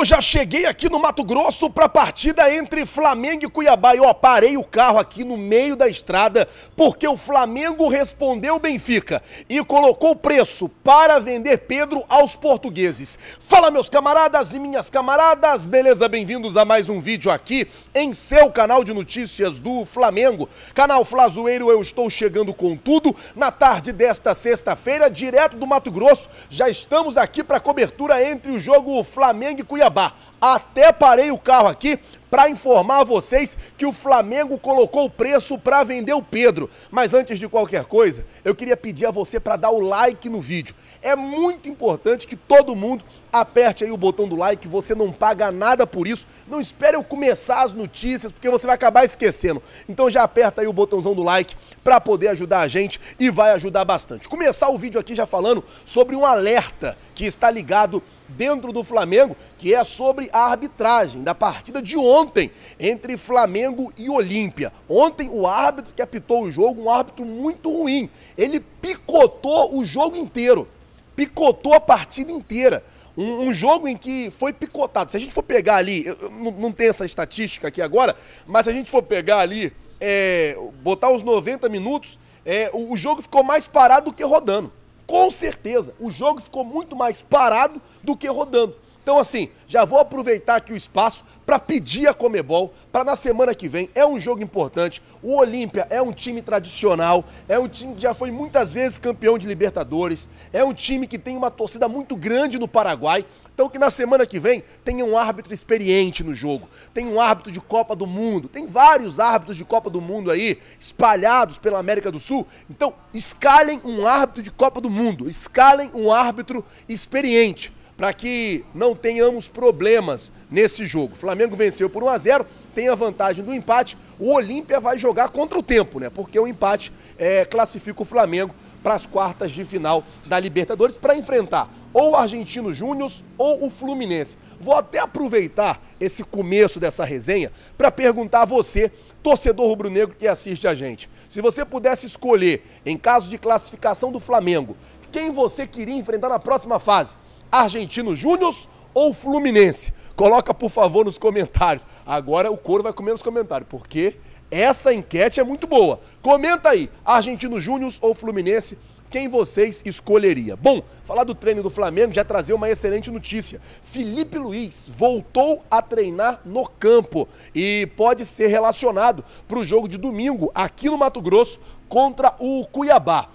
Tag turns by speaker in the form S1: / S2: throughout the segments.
S1: Eu já cheguei aqui no Mato Grosso para a partida entre Flamengo e Cuiabá. E ó, parei o carro aqui no meio da estrada porque o Flamengo respondeu o Benfica e colocou preço para vender Pedro aos portugueses. Fala meus camaradas e minhas camaradas, beleza? Bem-vindos a mais um vídeo aqui em seu canal de notícias do Flamengo. Canal Flazoeiro, eu estou chegando com tudo na tarde desta sexta-feira, direto do Mato Grosso. Já estamos aqui para cobertura entre o jogo Flamengo e Cuiabá. Cuiabá. Até parei o carro aqui para informar a vocês que o Flamengo colocou o preço para vender o Pedro. Mas antes de qualquer coisa, eu queria pedir a você para dar o like no vídeo. É muito importante que todo mundo aperte aí o botão do like, você não paga nada por isso. Não espere eu começar as notícias, porque você vai acabar esquecendo. Então já aperta aí o botãozão do like para poder ajudar a gente e vai ajudar bastante. Começar o vídeo aqui já falando sobre um alerta que está ligado dentro do Flamengo, que é sobre a arbitragem da partida de ontem ontem entre Flamengo e Olímpia. Ontem o árbitro que apitou o jogo, um árbitro muito ruim. Ele picotou o jogo inteiro. Picotou a partida inteira. Um, um, jogo em que foi picotado. Se a gente for pegar ali, eu, eu, não, tem essa estatística aqui agora, mas se a gente for pegar ali, é, botar os 90 minutos, é, o, o, jogo ficou mais parado do que rodando. Com certeza, o jogo ficou muito mais parado do que rodando. Então, assim, já vou aproveitar aqui o espaço para pedir a Comebol para na semana que vem. É um jogo importante. O Olímpia é um time tradicional, é um time que já foi muitas vezes campeão de Libertadores, é um time que tem uma torcida muito grande no Paraguai. Então, que na semana que vem tenha um árbitro experiente no jogo, tem um árbitro de Copa do Mundo, tem vários árbitros de Copa do Mundo aí espalhados pela América do Sul. Então, escalem um árbitro de Copa do Mundo, escalem um árbitro experiente para que não tenhamos problemas nesse jogo. O Flamengo venceu por 1 a 0 tem a vantagem do empate. O Olímpia vai jogar contra o tempo, né? Porque o empate é, classifica o Flamengo para as quartas de final da Libertadores para enfrentar ou o Argentino Júnior ou o Fluminense. Vou até aproveitar esse começo dessa resenha para perguntar a você, torcedor rubro-negro que assiste a gente. Se você pudesse escolher, em caso de classificação do Flamengo, quem você queria enfrentar na próxima fase? Argentino Júnior ou Fluminense? Coloca, por favor, nos comentários. Agora o couro vai comer nos comentários, porque essa enquete é muito boa. Comenta aí, Argentino Júnior ou Fluminense? quem vocês escolheria? Bom, falar do treino do Flamengo já trazer uma excelente notícia. Felipe Luiz voltou a treinar no campo e pode ser relacionado para o jogo de domingo aqui no Mato Grosso contra o Cuiabá.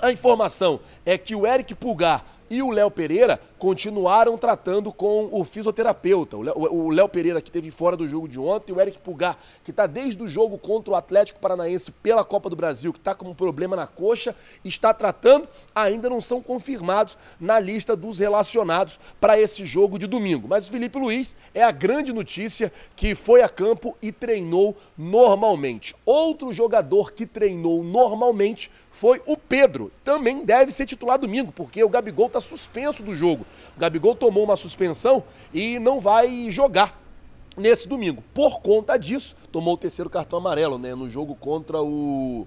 S1: A informação é que o Eric Pulgar e o Léo Pereira continuaram tratando com o fisioterapeuta. O Léo Pereira, que teve fora do jogo de ontem, e o Eric Pugá que está desde o jogo contra o Atlético Paranaense pela Copa do Brasil, que está com um problema na coxa, está tratando, ainda não são confirmados na lista dos relacionados para esse jogo de domingo. Mas o Felipe Luiz é a grande notícia que foi a campo e treinou normalmente. Outro jogador que treinou normalmente foi o Pedro. Também deve ser titular domingo, porque o Gabigol está suspenso do jogo. O Gabigol tomou uma suspensão e não vai jogar nesse domingo. Por conta disso, tomou o terceiro cartão amarelo, né, no jogo contra o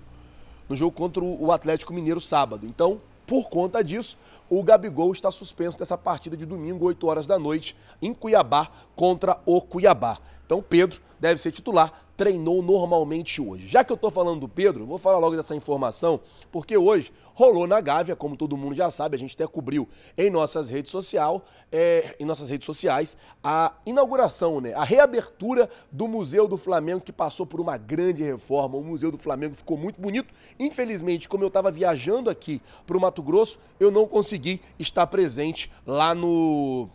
S1: no jogo contra o Atlético Mineiro sábado. Então, por conta disso, o Gabigol está suspenso dessa partida de domingo, 8 horas da noite, em Cuiabá contra o Cuiabá. Então, Pedro deve ser titular treinou normalmente hoje. Já que eu estou falando do Pedro, vou falar logo dessa informação, porque hoje rolou na Gávea, como todo mundo já sabe, a gente até cobriu em nossas redes, social, é, em nossas redes sociais, a inauguração, né, a reabertura do Museu do Flamengo, que passou por uma grande reforma. O Museu do Flamengo ficou muito bonito. Infelizmente, como eu estava viajando aqui para o Mato Grosso, eu não consegui estar presente lá no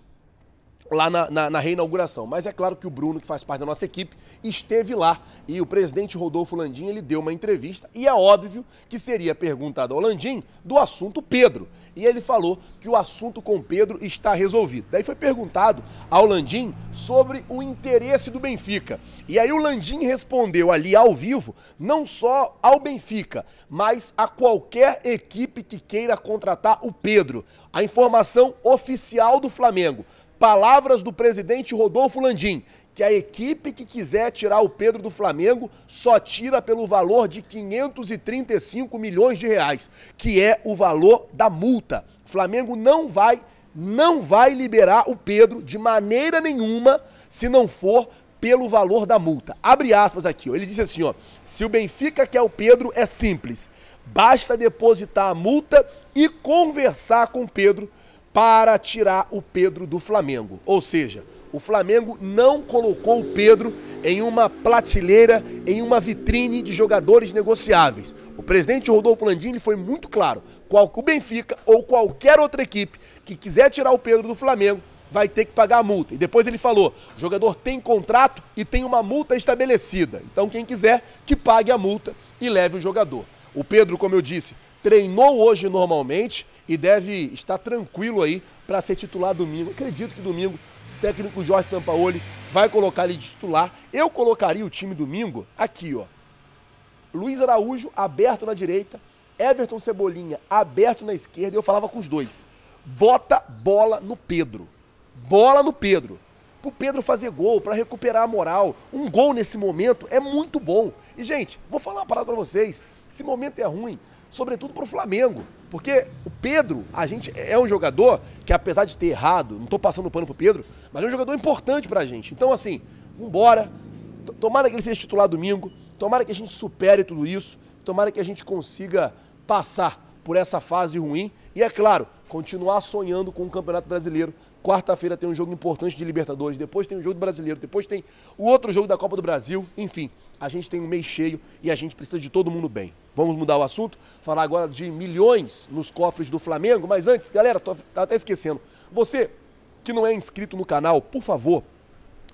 S1: lá na, na, na, reinauguração. Mas é claro que o Bruno, que faz parte da nossa equipe, esteve lá e o presidente Rodolfo Landim ele deu uma entrevista e é óbvio que seria perguntado ao Landim do assunto Pedro. E ele falou que o assunto com Pedro está resolvido. Daí foi perguntado ao Landim sobre o interesse do Benfica. E aí o Landim respondeu ali ao vivo, não só ao Benfica, mas a qualquer equipe que queira contratar o Pedro. A informação oficial do Flamengo. Palavras do presidente Rodolfo Landim, que a equipe que quiser tirar o Pedro do Flamengo só tira pelo valor de 535 milhões de reais, que é o valor da multa. O Flamengo não vai, não vai liberar o Pedro de maneira nenhuma se não for pelo valor da multa. Abre aspas aqui, ó. ele disse assim, ó, se o Benfica quer o Pedro é simples, basta depositar a multa e conversar com o Pedro para tirar o Pedro do Flamengo. Ou seja, o Flamengo não colocou o Pedro em uma platilheira, em uma vitrine de jogadores negociáveis. O presidente Rodolfo Landini foi muito claro: qual, o Benfica ou qualquer outra equipe que quiser tirar o Pedro do Flamengo vai ter que pagar a multa. E depois ele falou: o jogador tem contrato e tem uma multa estabelecida. Então quem quiser que pague a multa e leve o jogador. O Pedro, como eu disse, treinou hoje normalmente, e deve estar tranquilo aí para ser titular domingo. Acredito que domingo o técnico Jorge Sampaoli vai colocar ele de titular. Eu colocaria o time domingo aqui, ó. Luiz Araújo aberto na direita, Everton Cebolinha aberto na esquerda, eu falava com os dois. Bota bola no Pedro. Bola no Pedro. Pro Pedro fazer gol, para recuperar a moral. Um gol nesse momento é muito bom. E, gente, vou falar uma parada para vocês. Esse momento é ruim sobretudo para o Flamengo. Porque o Pedro, a gente é um jogador que, apesar de ter errado, não estou passando pano pro Pedro, mas é um jogador importante para a gente. Então, assim, vambora. Tomara que ele seja titular domingo. Tomara que a gente supere tudo isso. Tomara que a gente consiga passar por essa fase ruim. E, é claro, continuar sonhando com o Campeonato Brasileiro Quarta-feira tem um jogo importante de Libertadores, depois tem um jogo do Brasileiro, depois tem o outro jogo da Copa do Brasil. Enfim, a gente tem um mês cheio e a gente precisa de todo mundo bem. Vamos mudar o assunto, falar agora de milhões nos cofres do Flamengo. Mas antes, galera, tô tá até esquecendo. Você que não é inscrito no canal, por favor,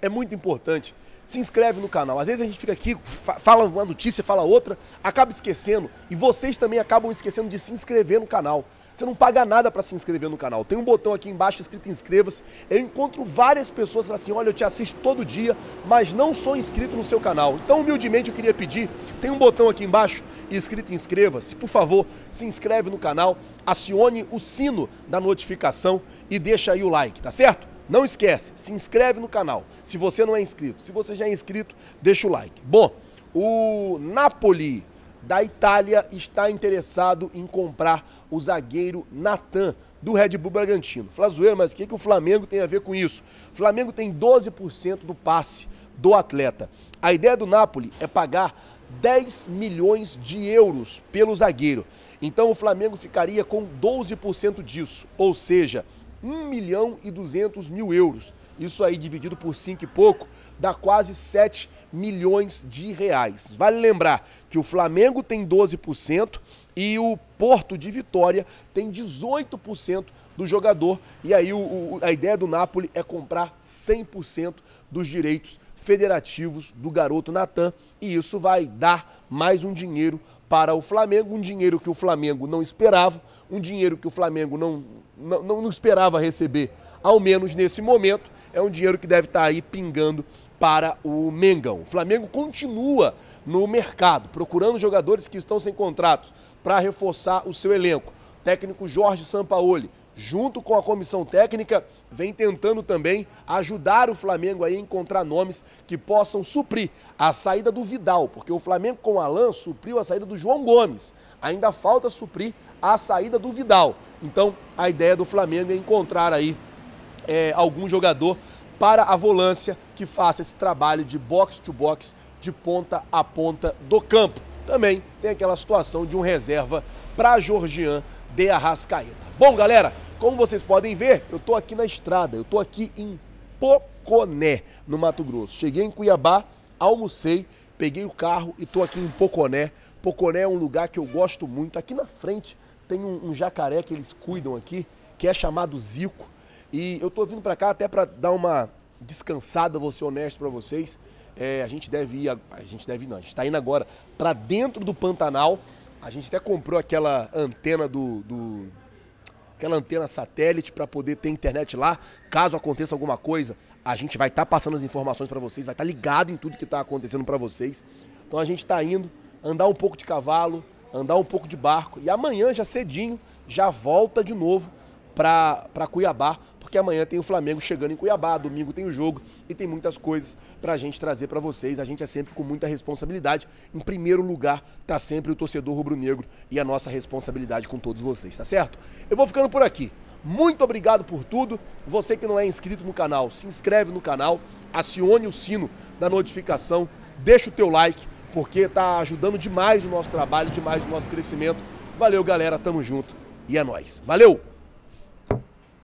S1: é muito importante. Se inscreve no canal. Às vezes a gente fica aqui, fala uma notícia, fala outra, acaba esquecendo. E vocês também acabam esquecendo de se inscrever no canal. Você não paga nada para se inscrever no canal. Tem um botão aqui embaixo escrito inscreva-se. Eu encontro várias pessoas que falam assim: olha, eu te assisto todo dia, mas não sou inscrito no seu canal. Então, humildemente, eu queria pedir: tem um botão aqui embaixo escrito inscreva-se. Por favor, se inscreve no canal, acione o sino da notificação e deixa aí o like, tá certo? Não esquece, se inscreve no canal se você não é inscrito. Se você já é inscrito, deixa o like. Bom, o Napoli da Itália está interessado em comprar o zagueiro Natan do Red Bull Bragantino. Flazueiro, mas o que, que o Flamengo tem a ver com isso? O Flamengo tem 12% do passe do atleta. A ideia do Napoli é pagar 10 milhões de euros pelo zagueiro. Então o Flamengo ficaria com 12% disso, ou seja, 1 milhão e 200 mil euros. Isso aí dividido por cinco e pouco dá quase 7 milhões de reais. Vale lembrar que o Flamengo tem 12% e o Porto de Vitória tem 18% do jogador. E aí o, o, a ideia do Napoli é comprar 100% dos direitos federativos do garoto Natan. E isso vai dar mais um dinheiro para o Flamengo, um dinheiro que o Flamengo não esperava, um dinheiro que o Flamengo não, não, não esperava receber, ao menos nesse momento é um dinheiro que deve estar tá aí pingando para o Mengão. O Flamengo continua no mercado, procurando jogadores que estão sem contratos para reforçar o seu elenco. O técnico Jorge Sampaoli, junto com a comissão técnica, vem tentando também ajudar o Flamengo a encontrar nomes que possam suprir a saída do Vidal, porque o Flamengo com o Alain supriu a saída do João Gomes. Ainda falta suprir a saída do Vidal. Então, a ideia do Flamengo é encontrar aí é, algum jogador para a volância que faça esse trabalho de box to box, de ponta a ponta do campo. Também tem aquela situação de um reserva para Georgian de Arrascaeta. Bom, galera, como vocês podem ver, eu estou aqui na estrada, eu estou aqui em Poconé, no Mato Grosso. Cheguei em Cuiabá, almocei, peguei o carro e estou aqui em Poconé. Poconé é um lugar que eu gosto muito. Aqui na frente tem um, um jacaré que eles cuidam aqui, que é chamado Zico e eu tô vindo para cá até para dar uma descansada, vou ser honesto para vocês. É, a gente deve ir, a, a gente deve não, a gente tá indo agora para dentro do Pantanal. A gente até comprou aquela antena do, do aquela antena satélite para poder ter internet lá. Caso aconteça alguma coisa, a gente vai estar tá passando as informações para vocês, vai estar tá ligado em tudo que está acontecendo para vocês. Então a gente está indo andar um pouco de cavalo, andar um pouco de barco e amanhã já cedinho já volta de novo para Cuiabá, porque amanhã tem o Flamengo chegando em Cuiabá, domingo tem o jogo e tem muitas coisas para a gente trazer para vocês. A gente é sempre com muita responsabilidade. Em primeiro lugar, tá sempre o torcedor rubro-negro e a nossa responsabilidade com todos vocês, tá certo? Eu vou ficando por aqui. Muito obrigado por tudo. Você que não é inscrito no canal, se inscreve no canal, acione o sino da notificação, deixa o teu like, porque tá ajudando demais o nosso trabalho, demais o nosso crescimento. Valeu, galera, tamo junto e é nós. Valeu.